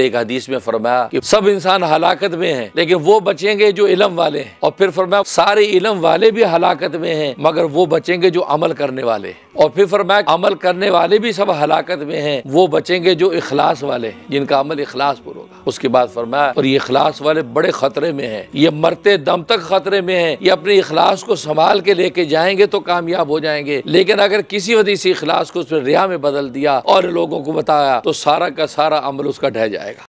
एक हदीस में फरमाया कि सब इंसान हलाकत में हैं लेकिन वो बचेंगे जो इलम वाले हैं और फिर फरमाया सारे इलम वाले भी हलाकत में हैं मगर वो बचेंगे जो अमल करने वाले और फिर फरमाया अमल करने वाले भी सब हलाकत में हैं वो बचेंगे जो इखलास वाले हैं जिनका अमल इखलास पर होगा उसके बाद फरमाया और ये इखलास वाले बड़े खतरे में है ये मरते दम तक खतरे में है ये अपने इखलास को संभाल के लेके जाएंगे तो कामयाब हो जाएंगे लेकिन अगर किसी वजह से इखलास को उसने रिया में बदल दिया और लोगों को बताया तो सारा का सारा अमल उसका ढह जाएगा